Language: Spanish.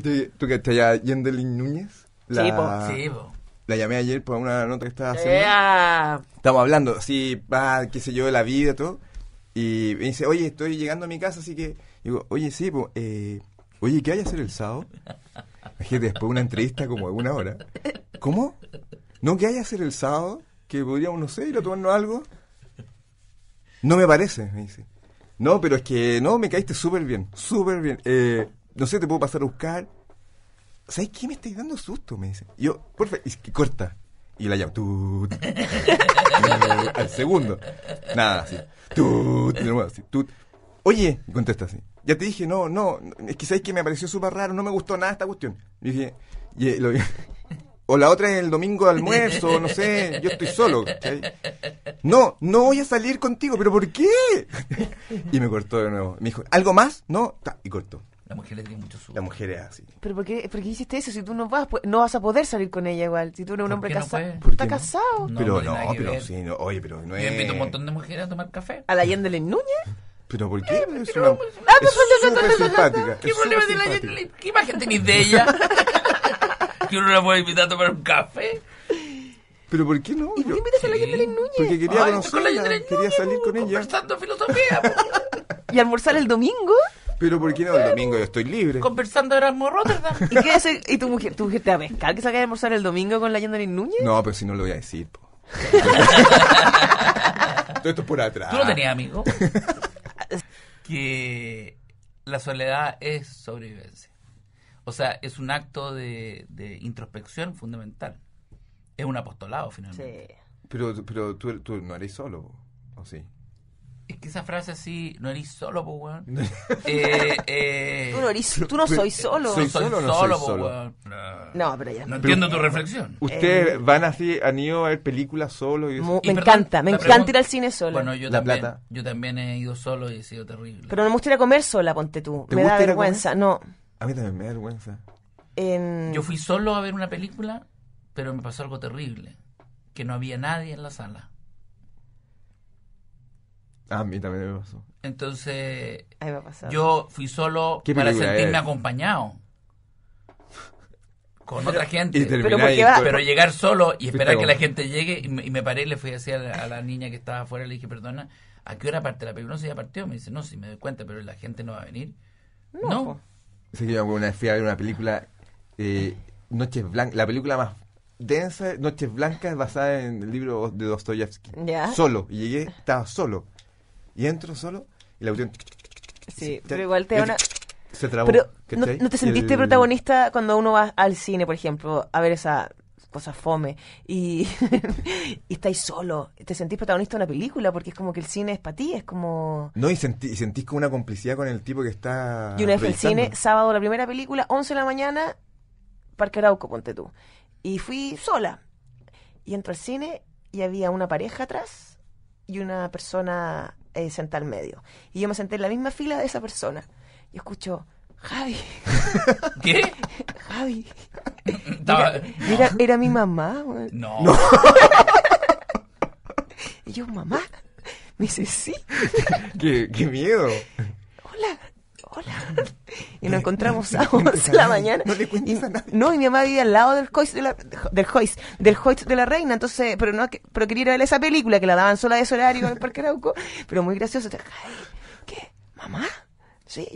¿Tú estás allá, Yendelin Núñez? Sí, Sí, La llamé ayer por una nota que estaba haciendo. Eh, ah. Estamos hablando, sí, va, qué sé yo, de la vida, y todo. Y me dice, oye, estoy llegando a mi casa, así que. Digo, oye, sí, po, eh, oye, ¿qué hay a hacer el sábado? Imagínate, después de una entrevista como de una hora. ¿Cómo? ¿No qué hay a hacer el sábado? Que podríamos, no sé, ir a tomarnos algo. No me parece, me dice. No, pero es que no, me caíste súper bien, súper bien. Eh, no sé, te puedo pasar a buscar. ¿Sabes qué? Me estáis dando susto, me dice. Y yo, porfa, y corta. Y la llamo, al segundo. Nada, así, tut, de nuevo, así, Oye, contesta así. Ya te dije, no, no, es que sabes que me pareció súper raro, no me gustó nada esta cuestión. Y eh, dije, o la otra es el domingo de almuerzo, no sé, yo estoy solo. No, no voy a salir contigo, pero ¿por qué? Y me cortó de nuevo. Me dijo, ¿algo más? No, y cortó. La mujer le tiene mucho susto. La mujer es así. ¿Pero por qué, hiciste eso? Si tú no vas, pues, no vas a poder salir con ella igual. Si tú eres un hombre casado. está casado. pero no, pero sí, no, oye, pero no es... invito a un montón de mujeres a tomar café. ¿A la Yendele Núñez? ¿Pero por qué? Eh, es una, súper ¿Qué problema tiene la ¿Qué imagen tenés de ella? ¿Que uno la puede invitar a tomar un café? ¿Pero por qué no? ¿Y por qué invitas a la Yendele Núñez? Porque quería conocerla, quería salir con pues, ella. Conversando filosofía. Pues. ¿Y almorzar el domingo? Pero ¿por qué no? El domingo yo estoy libre. Conversando Erasmo Rotterdam. ¿Y qué ¿Y tu mujer? ¿Tu mujer te va a pescar que salga a almorzar el domingo con la Yandelin Núñez? No, pero si no lo voy a decir. po. Todo esto es por atrás. ¿Tú no tenías amigo? que la soledad es sobrevivencia. O sea, es un acto de, de introspección fundamental. Es un apostolado, finalmente. Sí. Pero, pero tú, tú no eres solo, ¿o sí? Es que esa frase así, no eres solo, pues, tú, no eres, tú no soy eh, solo. Soy solo, no soy solo. No, pero ya. No entiendo tu reflexión. Ustedes van así, han ido a ver películas solo. Y Me encanta, me encanta ir al cine solo. Bueno, yo también, yo también he ido solo y he sido terrible. Pero no me gusta a comer sola, ponte tú. Me da vergüenza, no. A mí también me da vergüenza. Yo fui solo a ver una película, pero me pasó algo terrible. Que no había nadie en la sala. Ah, a mí también me pasó. Entonces, yo fui solo para sentirme acompañado con otra gente. Pues. pero, llegar solo y esperar que la gente llegue. Y me, paré y le fui a a la, niña que estaba afuera, le dije, perdona, ¿a qué hora parte la película? No, si ya partió. Me dice, no, si me doy cuenta, pero la gente no va a venir. No. Sí, yo una vez fui a ver una película, eh, Noches Blancas, la película más densa, Noches Blancas, basada en el libro de Dostoyevsky. Solo. Y llegué, estaba solo. Y entro solo y la cuestión. Sí, pero igual te da una. Se trabó. Pero, ¿no, te sentiste protagonista cuando uno va al cine, por ejemplo, a ver esa cosa fome y, estáis solo? ¿Te sentís protagonista de una película? Porque es como que el cine es para ti, es como. No, y, sentís como una complicidad con el tipo que está. Y una vez en cine, sábado la primera película, 11 de la mañana, Parque Arauco, ponte tú. Y fui sola. Y entro al cine y había una pareja atrás y una persona eh, sentar medio. Y yo me senté en la misma fila de esa persona. Y escucho, Javi. ¿Qué? Javi. Era, mi mamá. No. y yo, mamá. Me dice, sí. qué miedo y nos encontramos a 11 de la mañana. No le No, y mi mamá vivía al lado del Hoist del Hoist, del de la Reina, entonces, pero no, pero quería ir a ver esa película que la daban sola de ese horario en el Parque Arauco, pero muy gracioso. ¿Qué? ¿Mamá? Sí,